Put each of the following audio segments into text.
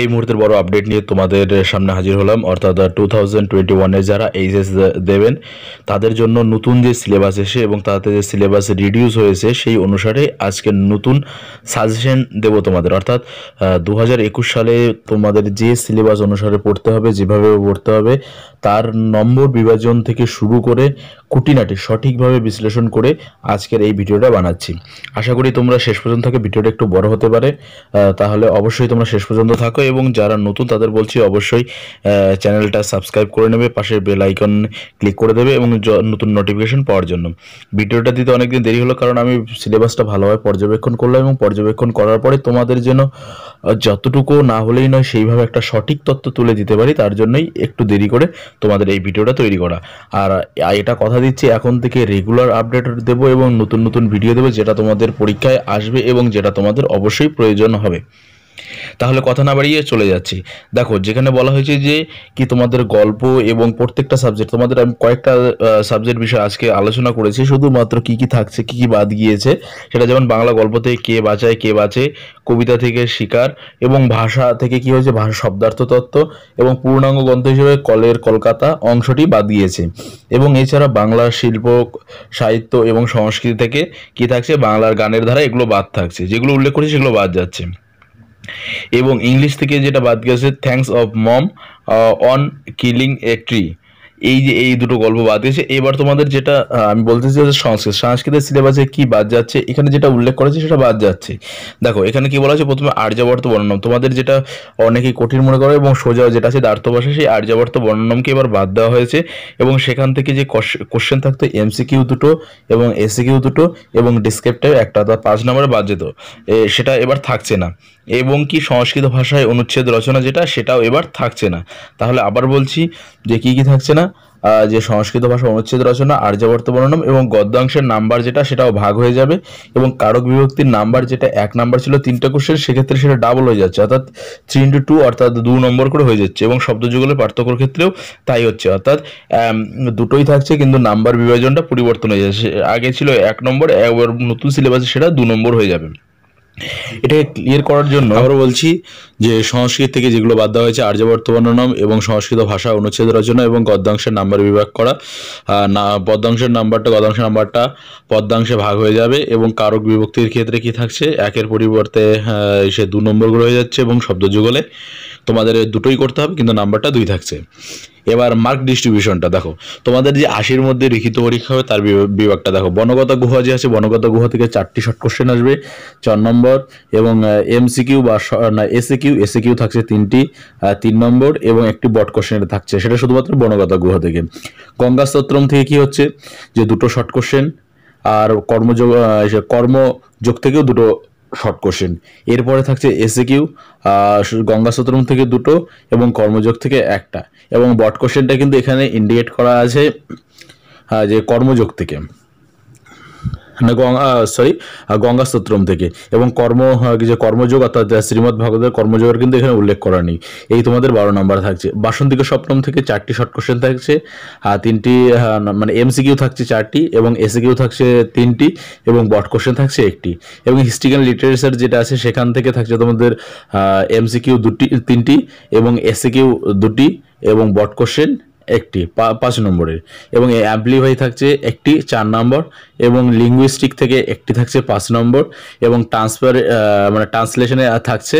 এই মুহূর্তের বড় আপডেট নিয়ে তোমাদের সামনে হাজির হলাম অর্থাৎ টু থাউজেন্ড টোয়েন্টি ওয়ানে যারা এইচএস দেবেন তাদের জন্য নতুন যে সিলেবাস এসে এবং তাতে যে সিলেবাস রিডিউস হয়েছে সেই অনুসারে আজকে নতুন সাজেশন দেব তোমাদের অর্থাৎ দু সালে তোমাদের যে সিলেবাস অনুসারে পড়তে হবে যেভাবে পড়তে হবে তার নম্বর বিভাজন থেকে শুরু করে কুটিনাটি সঠিকভাবে বিশ্লেষণ করে আজকের এই ভিডিওটা বানাচ্ছি আশা করি তোমরা শেষ পর্যন্ত থাকে ভিডিওটা একটু বড় হতে পারে তাহলে অবশ্যই তোমরা শেষ পর্যন্ত থাকো এবং যারা নতুন তাদের বলছি অবশ্যই চ্যানেলটা সাবস্ক্রাইব করে নেবে পাশে বেল আইকন ক্লিক করে দেবে এবং নতুন নোটিফিকেশন পাওয়ার জন্য ভিডিওটা দিতে অনেকদিন দেরি হলো কারণ আমি সিলেবাসটা ভালোভাবে পর্যবেক্ষণ করলাম এবং পর্যবেক্ষণ করার পরে তোমাদের যেন যতটুকু না হলেই নয় সেইভাবে একটা সঠিক তথ্য তুলে দিতে পারি তার জন্যই একটু দেরি করে তোমাদের এই ভিডিওটা তৈরি করা আর এটা কথা দিচ্ছি এখন থেকে রেগুলার আপডেট দেব এবং নতুন নতুন ভিডিও দেবো যেটা তোমাদের পরীক্ষায় আসবে এবং যেটা তোমাদের অবশ্যই প্রয়োজন হবে তাহলে কথা না বাড়িয়ে চলে যাচ্ছি দেখো যেখানে বলা হয়েছে যে কি তোমাদের গল্প এবং প্রত্যেকটা সাবজেক্ট তোমাদের আমি কয়েকটা সাবজেক্ট বিষয়ে আজকে আলোচনা করেছি শুধুমাত্র কি কি থাকছে কি কি বাদ গিয়েছে সেটা যেমন বাংলা গল্প থেকে কে বাঁচায় কে বাঁচে কবিতা থেকে শিকার এবং ভাষা থেকে কি হয়েছে ভাষা শব্দার্থ তত্ত্ব এবং পূর্ণাঙ্গ গ্রন্থ হিসেবে কলের কলকাতা অংশটি বাদ গিয়েছে এবং এছাড়া বাংলা শিল্প সাহিত্য এবং সংস্কৃতি থেকে কি থাকছে বাংলার গানের ধারা এগুলো বাদ থাকছে যেগুলো উল্লেখ করেছি সেগুলো বাদ যাচ্ছে এবং ইংলিশ থেকে যেটা বাদ গেছে thanks of mom on killing a tree এই যে এই দুটো গল্প বাদ গেছে এবার তোমাদের যেটা আমি বলতে চাই সংস্কৃত সংস্কৃতের সিলেবাসে কি বাদ যাচ্ছে এখানে যেটা উল্লেখ করেছে সেটা বাদ যাচ্ছে দেখো এখানে কি বলা হচ্ছে প্রথমে আর্যাবর্ত বর্ণনম তোমাদের যেটা অনেকেই কঠিন মনে করে এবং সোজা যেটা আছে দার্থ ভাষা সেই আর্যাবর্ত বর্ণনমকে এবার বাদ দেওয়া হয়েছে এবং সেখান থেকে যে কোশ্চেন থাকতো এমসিকিউ দুটো এবং এসিকিউ দুটো এবং ডিসক্রিপ্টিভ একটা অর্থাৎ পাঁচ নম্বরে বাদ যেত সেটা এবার থাকছে না এবং কি সংস্কৃত ভাষায় অনুচ্ছেদ রচনা যেটা সেটাও এবার থাকছে না তাহলে আবার বলছি যে কি কি থাকছে না যে সংস্কৃত ভাষা অনুচ্ছেদ রচনা আর্যাবর্ত বর্ণম এবং গদ্যাংশের নাম্বার যেটা সেটাও ভাগ হয়ে যাবে এবং কারক বিভক্তির নাম্বার যেটা এক নাম্বার ছিল তিনটা কোশ্চেন সেক্ষেত্রে সেটা ডাবল হয়ে যাচ্ছে অর্থাৎ থ্রি ইন্টু টু অর্থাৎ দু নম্বর করে হয়ে যাচ্ছে এবং শব্দযুগলের পার্থক্যর ক্ষেত্রেও তাই হচ্ছে অর্থাৎ দুটোই থাকছে কিন্তু নাম্বার বিভাজনটা পরিবর্তন হয়ে যাচ্ছে আগে ছিল এক নম্বর নতুন সিলেবাসে সেটা দু নম্বর হয়ে যাবে এটাকে ক্লিয়ার করার জন্য আমরা বলছি যে সংস্কৃত থেকে যেগুলো বাদ দেওয়া হয়েছে আর্যবর্ত বর্ণনাম এবং সংস্কৃত ভাষা অনুচ্ছেদ রচনা এবং গদ্যাংশের নাম্বার বিভাগ করা না পদ্মাংশের নাম্বারটা গদ্যাংশের নাম্বারটা পদ্মাংশে ভাগ হয়ে যাবে এবং কারক বিভক্তির ক্ষেত্রে কি থাকছে একের পরিবর্তে সে দু নম্বরগুলো হয়ে যাচ্ছে এবং শব্দ যুগলে তোমাদের দুটোই করতে হবে কিন্তু নাম্বারটা দুই থাকছে এবার মার্ক ডিস্ট্রিবিউশনটা দেখো তোমাদের যে আশির মধ্যে লিখিত পরীক্ষা হবে তার বিভাগটা দেখো বনগত গুহা যে আছে বনগত গুহা থেকে চারটি শর্ট কোশ্চেন আসবে চার নম্বর এবং এমসি কিউ বা না এসি কিউ এসে কিউ থাকছে তিনটি তিন নম্বর এবং একটি বট কোশ্চেন থাকছে সেটা শুধুমাত্র বনগত গুহা থেকে গঙ্গাস্তোত্রম থেকে কি হচ্ছে যে দুটো শর্ট কোশ্চেন আর কর্মযোগ কর্মযোগ থেকেও দুটো শর্ট কোশ্চেন এরপরে থাকছে এসে কিউ গঙ্গা সতরম থেকে দুটো এবং কর্মযোগ থেকে একটা এবং বট কোশ্চেনটা কিন্তু এখানে ইন্ডিকেট করা আছে যে কর্মযোগ থেকে সরি গঙ্গা স্তোত্রম থেকে এবং কর্ম যে কর্মযোগ অর্থাৎ শ্রীমৎ ভাগবতের কর্মযোগের কিন্তু এখানে উল্লেখ করা নেই এই তোমাদের বারো নম্বর থাকছে বাসন্তিক সপ্তম থেকে চারটি শর্ট কোশ্চেন থাকছে তিনটি মানে এমসিকিউ থাকছে চারটি এবং এসিকিউ থাকছে তিনটি এবং বট কোশ্চেন থাকছে একটি এবং হিস্ট্রিক্যাল লিটারেচার যেটা আছে সেখান থেকে থাকছে তোমাদের এমসিকিউ দুটি তিনটি এবং এসিকিউ দুটি এবং বট কোশ্চেন একটি পাঁচ নম্বরের এবং এই অ্যাম্পলিফাই থাকছে একটি চার নম্বর এবং লিঙ্গুইস্টিক থেকে একটি থাকছে পাঁচ নম্বর এবং ট্রান্সফার মানে ট্রান্সলেশনে থাকছে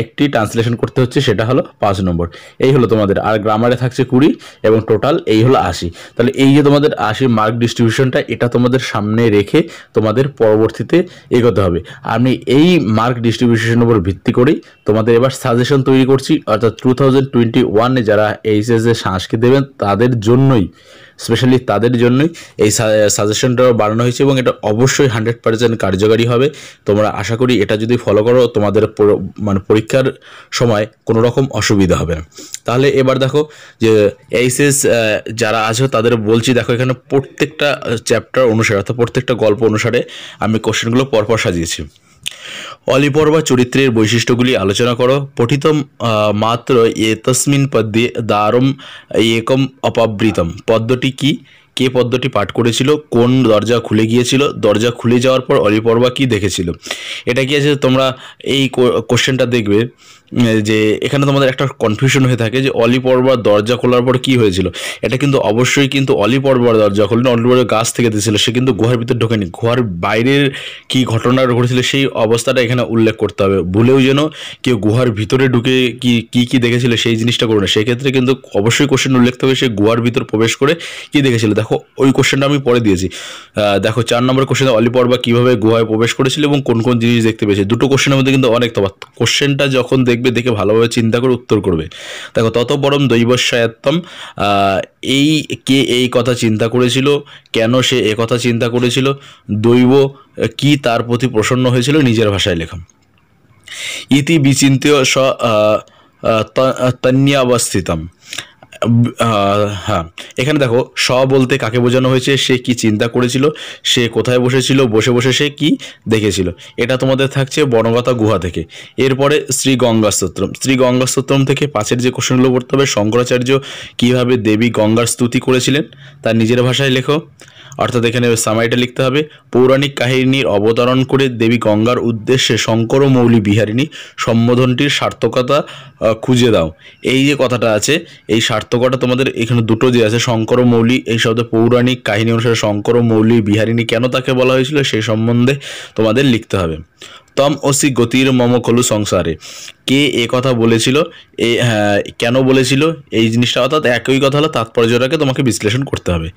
একটি ট্রান্সলেশন করতে হচ্ছে সেটা হলো পাঁচ নম্বর এই হলো তোমাদের আর গ্রামারে থাকছে কুড়ি এবং টোটাল এই হলো আশি তাহলে এই যে তোমাদের আশি মার্ক ডিস্ট্রিবিউশনটা এটা তোমাদের সামনে রেখে তোমাদের পরবর্তীতে এগোতে হবে আমি এই মার্ক ডিস্ট্রিবিউশনের উপর ভিত্তি করেই তোমাদের এবার সাজেশন তৈরি করছি অর্থাৎ টু থাউজেন্ড টোয়েন্টি ওয়ানে যারা এইচএসএ সাংস্কৃতি দেবেন তাদের জন্যই স্পেশালি তাদের জন্যই এই সাজেশনটাও বাড়ানো হয়েছে এবং এটা অবশ্যই হান্ড্রেড পার্সেন্ট কার্যকারী হবে তোমরা আশা করি এটা যদি ফলো করো তোমাদের মানে পরীক্ষার সময় কোনো রকম অসুবিধা হবে না তাহলে এবার দেখো যে এইচএস যারা আছো তাদের বলছি দেখো এখানে প্রত্যেকটা চ্যাপ্টার অনুসারে অর্থাৎ প্রত্যেকটা গল্প অনুসারে আমি কোশ্চেনগুলো পরপর সাজিয়েছি অলিপর্বা চরিত্রের বৈশিষ্ট্যগুলি আলোচনা করো পঠিত মাত্র এ তসমিন পদ্যে দারম একম অপাবৃতম পদ্মটি কি কে পদ্মটি পাঠ করেছিল কোন দরজা খুলে গিয়েছিল দরজা খুলে যাওয়ার পর অলিপর্বা কি দেখেছিল এটা কি আছে তোমরা এই কোশ্চেনটা দেখবে যে এখানে তোমাদের একটা কনফিউশন হয়ে থাকে যে অলি পর্বার দরজা খোলার পর কি হয়েছিল এটা কিন্তু অবশ্যই কিন্তু অলি পর্বার দরজা খুললেন অলি পর্বার গাছ থেকে দিয়েছিল সে কিন্তু গুহার ভিতরে ঢোকেনি গুহার বাইরের কি ঘটনা ঘটেছিল সেই অবস্থাটা এখানে উল্লেখ করতে হবে ভুলেও যেন কেউ গুহার ভিতরে ঢুকে কি কি কি দেখেছিল সেই জিনিসটা করবে না সেক্ষেত্রে কিন্তু অবশ্যই কোশ্চেন উল্লেখ হবে সে গুহার ভিতর প্রবেশ করে কি দেখেছিল দেখো ওই কোশ্চেনটা আমি পরে দিয়েছি দেখো চার নম্বর কোশ্চেন অলি পর্বা কীভাবে গুহায় প্রবেশ করেছিল এবং কোন কোন জিনিস দেখতে পেয়েছে দুটো কোশ্চেনের মধ্যে কিন্তু অনেক তফাৎ কোশ্চেনটা যখন দেখ দেখবে দেখে ভালোভাবে চিন্তা করে উত্তর করবে দেখো তত বরম দৈবস্বায়ত্তম এই কে এই কথা চিন্তা করেছিল কেন সে কথা চিন্তা করেছিল দৈব কি তার প্রতি প্রসন্ন হয়েছিল নিজের ভাষায় লেখা ইতি বিচিন্ত স তন্যাবস্থিতম হ্যাঁ এখানে দেখো স বলতে কাকে বোঝানো হয়েছে সে কি চিন্তা করেছিল সে কোথায় বসেছিল বসে বসে সে কি দেখেছিল এটা তোমাদের থাকছে বনগতা গুহা থেকে এরপরে শ্রী গঙ্গাস্তোত্রম শ্রী গঙ্গাস্তোত্রম থেকে পাঁচের যে কোশ্চেনগুলো পড়তে হবে শঙ্করাচার্য কীভাবে দেবী গঙ্গার স্তুতি করেছিলেন তার নিজের ভাষায় লেখো অর্থাৎ এখানে সামাইটা লিখতে হবে পৌরাণিক কাহিনীর অবতারণ করে দেবী গঙ্গার উদ্দেশ্যে শঙ্কর ও বিহারিণী সম্বোধনটির সার্থকতা খুঁজে দাও এই যে কথাটা আছে এই সার্থকতা তোমাদের এখানে দুটো যে আছে শঙ্কর ও এই শব্দ পৌরাণিক কাহিনী অনুসারে শঙ্কর ও বিহারিণী কেন তাকে বলা হয়েছিল সেই সম্বন্ধে তোমাদের লিখতে হবে তম অসি গতির মম কলু সংসারে কে এ কথা বলেছিল এ হ্যাঁ, কেন বলেছিল এই জিনিসটা অর্থাৎ একই কথা হলো তাৎপর্যটাকে তোমাকে বিশ্লেষণ করতে হবে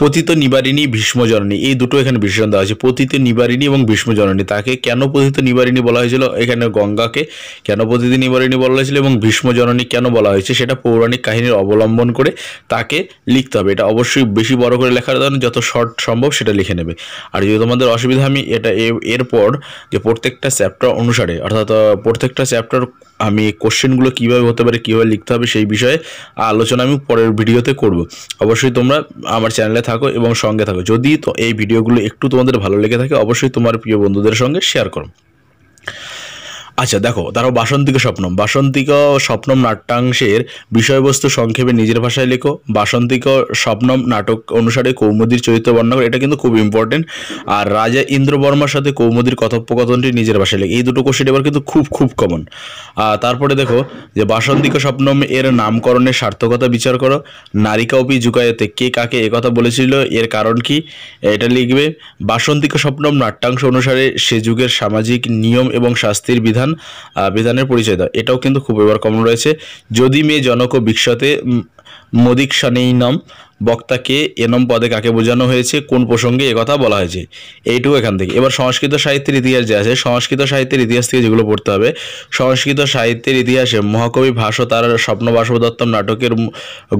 পতিত নিবারিণী ভীষ্মজননী এই দুটো এখানে বিশ্লেষণ দেওয়া হয়েছে পতিত নিবারিণী এবং ভীষ্মজননী তাকে কেন পতিত নিবারিণী বলা হয়েছিল এখানে গঙ্গাকে কেন পতিত নিবারিণী বলা হয়েছিল এবং ভীষ্মজননী কেন বলা হয়েছে সেটা পৌরাণিক কাহিনীর অবলম্বন করে তাকে লিখতে হবে এটা অবশ্যই বেশি বড় করে লেখার জন্য যত শর্ট সম্ভব সেটা লিখে নেবে আর যদি তোমাদের অসুবিধা আমি এটা এরপর যে প্রত্যেক প্রত্যেকটা চ্যাপ্টার অনুসারে অর্থাৎ প্রত্যেকটা চ্যাপ্টার আমি কোশ্চেনগুলো কীভাবে হতে পারে কীভাবে লিখতে হবে সেই বিষয়ে আলোচনা আমি পরের ভিডিওতে করব অবশ্যই তোমরা আমার চ্যানেলে থাকো এবং সঙ্গে থাকো যদি তো এই ভিডিওগুলো একটু তোমাদের ভালো লেগে থাকে অবশ্যই তোমার প্রিয় বন্ধুদের সঙ্গে শেয়ার করো আচ্ছা দেখো তারও বাসন্তিক স্বপ্নম বাসন্তিক স্বপ্নম নাট্যাংশের বিষয়বস্তু সংক্ষেপে নিজের ভাষায় লেখো বাসন্তিক স্বপ্নম নাটক অনুসারে কৌমুদির চরিত্র বর্ণনা করে এটা কিন্তু খুব ইম্পর্টেন্ট আর রাজা ইন্দ্রবর্মার সাথে কৌমুদির কথোপকথনটি নিজের ভাষায় লেখে এই দুটো কোশ্চেন এবার কিন্তু খুব খুব কমন তারপরে দেখো যে বাসন্তিক স্বপ্নম এর নামকরণের সার্থকতা বিচার করো নারিকা অপি জুকায়তে কে কাকে একথা বলেছিল এর কারণ কি এটা লিখবে বাসন্তিক স্বপ্নম নাট্যাংশ অনুসারে সে যুগের সামাজিক নিয়ম এবং শাস্তির বিধান বিধান বিধানের পরিচয় দেয় এটাও কিন্তু খুব এবার কমন রয়েছে যদি মেয়ে জনক বিক্ষতে মদিক্ষণেই নাম বক্তাকে এনম পদে কাকে বোঝানো হয়েছে কোন প্রসঙ্গে কথা বলা হয়েছে এইটুকু এখান থেকে এবার সংস্কৃত সাহিত্যের ইতিহাস যে আছে সংস্কৃত সাহিত্যের ইতিহাস থেকে যেগুলো পড়তে হবে সংস্কৃত সাহিত্যের ইতিহাসে মহাকবি ভাস তার স্বপ্ন বাসবদত্তম নাটকের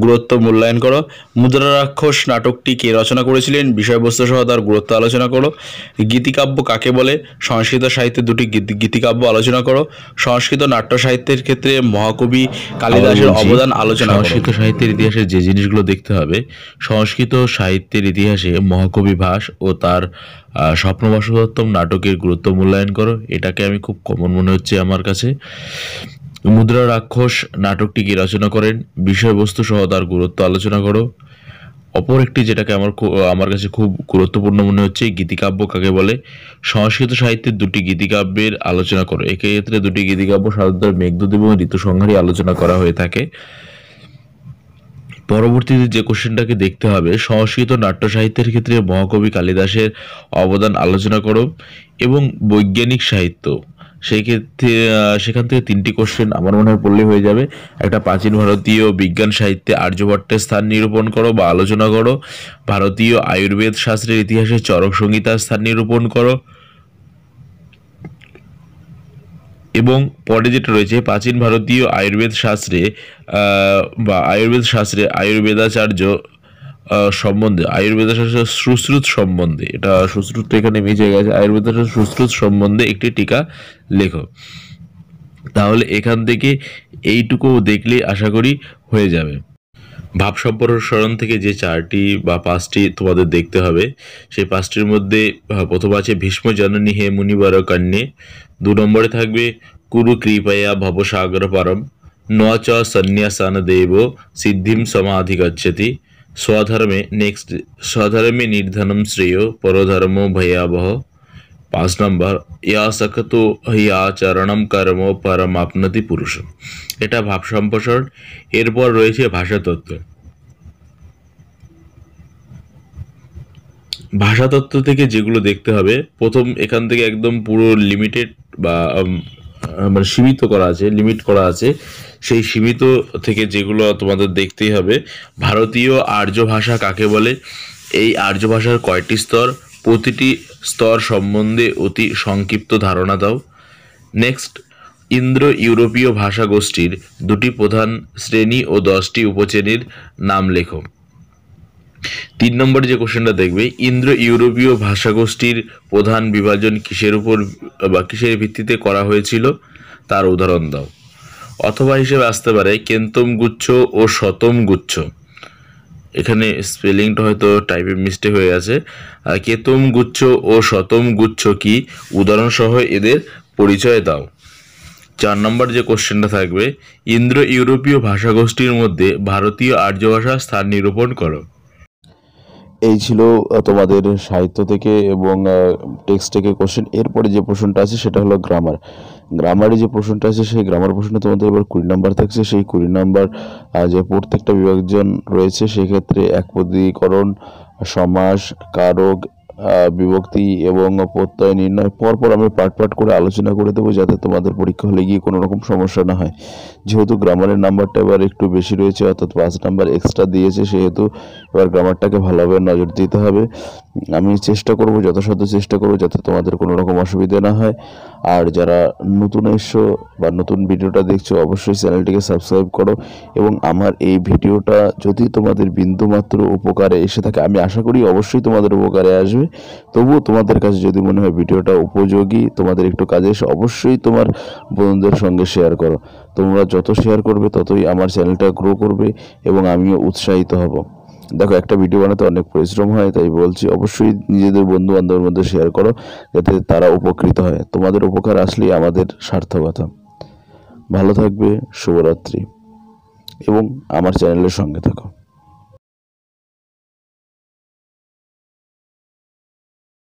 গুরুত্ব মূল্যায়ন করো মুদ্রারাক্ষস নাটকটি কে রচনা করেছিলেন বিষয়বস্তু সহ তার গুরুত্ব আলোচনা করো গীতিকাব্য কাকে বলে সংস্কৃত সাহিত্যের দুটি গীতিকাব্য আলোচনা করো সংস্কৃত নাট্য সাহিত্যের ক্ষেত্রে মহাকবি কালিদাসের অবদান আলোচনা সংস্কৃত সাহিত্যের ইতিহাসে যে জিনিসগুলো দেখতে হবে সংস্কৃত সাহিত্যের ইতিহাসে মহাকবি ভাস ও তার স্বপ্নবাসবোত্তম নাটকের গুরুত্ব মূল্যায়ন করো এটাকে আমি খুব কমন মনে হচ্ছে আমার কাছে মুদ্রা রাক্ষস নাটকটি কি রচনা করেন বিষয়বস্তু সহ তার গুরুত্ব আলোচনা করো অপর একটি যেটাকে আমার আমার কাছে খুব গুরুত্বপূর্ণ মনে হচ্ছে গীতিকাব্য কাকে বলে সংস্কৃত সাহিত্যের দুটি গীতিকাব্যের আলোচনা করো এক্ষেত্রে দুটি গীতিকাব্য সাধারণত মেঘদূত এবং ঋতুসংহারী আলোচনা করা হয়ে থাকে পরবর্তীতে যে কোশ্চেনটাকে দেখতে হবে সংস্কৃত নাট্য সাহিত্যের ক্ষেত্রে মহাকবি কালিদাসের অবদান আলোচনা করো এবং বৈজ্ঞানিক সাহিত্য সেই ক্ষেত্রে সেখান থেকে তিনটি কোশ্চেন আমার মনে হয় পড়লে হয়ে যাবে একটা প্রাচীন ভারতীয় বিজ্ঞান সাহিত্যে আর্যভট্টের স্থান নিরূপণ করো বা আলোচনা করো ভারতীয় আয়ুর্বেদ শাস্ত্রের ইতিহাসে চরক সংহিতার স্থান নিরূপণ করো এবং পরে যেটা রয়েছে প্রাচীন ভারতীয় আয়ুর্বেদ শাস্ত্রে বা আয়ুর্বেদ শাস্ত্রে আয়ুর্বেদাচার্য সম্বন্ধে আয়ুর্বেদাশাস্ত্র সুশ্রুত সম্বন্ধে এটা সুশ্রুত এখানে মিশে গেছে আয়ুর্বেদাশাস্ত্র সুশ্রুত সম্বন্ধে একটি টিকা লেখ তাহলে এখান থেকে এইটুকু দেখলে আশা করি হয়ে যাবে ভাব সম্প্রসারণ থেকে যে চারটি বা পাঁচটি তোমাদের দেখতে হবে সেই পাঁচটির মধ্যে প্রথম আছে ভীষ্ম জননী হে মুনিবার কন্যে দু নম্বরে থাকবে কুরু কৃপয়া ভবসাগর পারম ন চ সন্ন্যাসান দেব সিদ্ধিম সমাধি গচ্ছতি স্বধর্মে নেক্সট স্বধর্মে নির্ধনম শ্রেয় পরধর্ম ভয়াবহ পাঁচ নম্বর ইয়াসাকত ইয়াচরণম কর্ম পরমাপনতি পুরুষ এটা ভাব সম্প্রসারণ এরপর রয়েছে ভাষাতত্ত্ব ভাষাতত্ত্ব থেকে যেগুলো দেখতে হবে প্রথম এখান থেকে একদম পুরো লিমিটেড বা মানে সীমিত করা আছে লিমিট করা আছে সেই সীমিত থেকে যেগুলো তোমাদের দেখতেই হবে ভারতীয় আর্য ভাষা কাকে বলে এই আর্য ভাষার কয়টি স্তর প্রতিটি স্তর সম্বন্ধে অতি সংক্ষিপ্ত ধারণা দাও নেক্সট ইন্দ্র ইউরোপীয় ভাষাগোষ্ঠীর দুটি প্রধান শ্রেণী ও দশটি উপশ্রেণীর নাম লেখো তিন নম্বর যে কোশ্চেনটা দেখবে ইন্দ্র ইউরোপীয় ভাষাগোষ্ঠীর প্রধান বিভাজন কিসের উপর বা কিসের ভিত্তিতে করা হয়েছিল তার উদাহরণ দাও অথবা হিসেবে আসতে পারে কেন্তম গুচ্ছ ও শতম গুচ্ছ এখানে স্পেলিংটা হয়তো টাইপের মিস্টেক হয়ে গেছে কেতম গুচ্ছ ও শতম গুচ্ছ কি উদাহরণসহ এদের পরিচয় দাও চার নম্বর যে কোশ্চেনটা থাকবে ইন্দ্র ইউরোপীয় ভাষাগোষ্ঠীর মধ্যে ভারতীয় আর্য ভাষার স্থান নিরূপণ করো এই ছিল তোমাদের সাহিত্য থেকে এবং টেক্সট থেকে কোশ্চেন এরপরে যে প্রশ্নটা আছে সেটা হলো গ্রামার গ্রামারে যে প্রশ্নটা আছে সেই গ্রামার প্রশ্নটা তোমাদের এবার কুড়ি নাম্বার থাকছে সেই কুড়ি নাম্বার যে প্রত্যেকটা বিভাগজন রয়েছে সেক্ষেত্রে একপদীকরণ সমাস কারক বিভক্তি এবং প্রত্যয় নির্ণয় পরপর আমি পার্ট পার্ট করে আলোচনা করে দেবো যাতে তোমাদের পরীক্ষা হলে গিয়ে কোনো রকম সমস্যা না হয় যেহেতু গ্রামারের নাম্বারটা এবার একটু বেশি রয়েছে অর্থাৎ পাঁচ নাম্বার এক্সট্রা দিয়েছে সেহেতু এবার গ্রামারটাকে ভালোভাবে নজর দিতে হবে আমি চেষ্টা করব যথাসাধ্য চেষ্টা করব যাতে তোমাদের কোনো রকম অসুবিধা না হয় আর যারা নতুন এসো বা নতুন ভিডিওটা দেখছো অবশ্যই চ্যানেলটিকে সাবস্ক্রাইব করো এবং আমার এই ভিডিওটা যদি তোমাদের বিন্দুমাত্র উপকারে এসে থাকে আমি আশা করি অবশ্যই তোমাদের উপকারে আসবে তবুও তোমাদের কাছে যদি মনে হয় ভিডিওটা উপযোগী তোমাদের একটু কাজে এসে অবশ্যই তোমার বন্ধুদের সঙ্গে শেয়ার করো তোমরা যত শেয়ার করবে ততই আমার চ্যানেলটা গ্রো করবে এবং আমিও উৎসাহিত হব দেখো একটা ভিডিও বানাতে অনেক পরিশ্রম হয় তাই বলছি অবশ্যই নিজেদের বন্ধু বান্ধবের মধ্যে শেয়ার করো যাতে তারা উপকৃত হয় তোমাদের উপকার আসলেই আমাদের সার্থকতা ভালো থাকবে শুভরাত্রি এবং আমার চ্যানেলের সঙ্গে থাকো